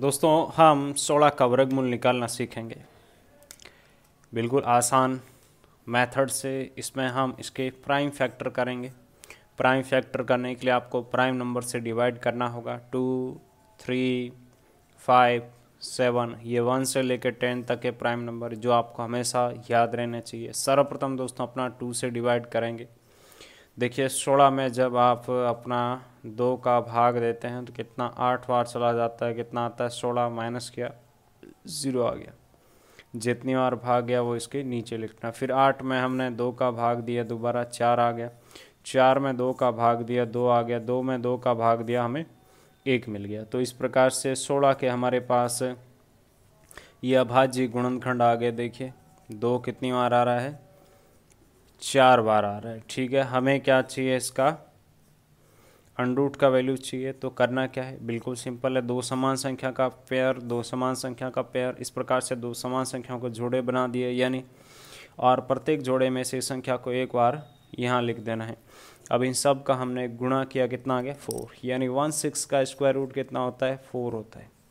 दोस्तों हम 16 का वर्गमूल निकालना सीखेंगे बिल्कुल आसान मेथड से इसमें हम इसके प्राइम फैक्टर करेंगे प्राइम फैक्टर करने के लिए आपको प्राइम नंबर से डिवाइड करना होगा टू थ्री फाइव सेवन ये वन से लेकर टेन तक के प्राइम नंबर जो आपको हमेशा याद रहने चाहिए सर्वप्रथम दोस्तों अपना टू से डिवाइड करेंगे देखिए सोलह में जब आप अपना दो का भाग देते हैं तो कितना आठ बार चला जाता है कितना आता है सोलह माइनस किया ज़ीरो आ गया जितनी बार भाग गया वो इसके नीचे लिखना फिर आठ में हमने दो का भाग दिया दोबारा चार आ गया चार में दो का भाग दिया दो आ गया दो में दो का भाग दिया हमें एक मिल गया तो इस प्रकार से सोलह के हमारे पास ये अभाज्य गुणनखंड आ गए देखिए दो कितनी बार आ रहा है चार बार आ रहा है ठीक है हमें क्या चाहिए इसका अनरूट का वैल्यू चाहिए तो करना क्या है बिल्कुल सिंपल है दो समान संख्या का पेयर दो समान संख्या का पेयर इस प्रकार से दो समान संख्याओं को जोड़े बना दिए यानी और प्रत्येक जोड़े में से संख्या को एक बार यहाँ लिख देना है अब इन सब का हमने गुणा किया कितना आ गया फोर यानी वन सिक्स का स्क्वायर रूट कितना होता है फोर होता है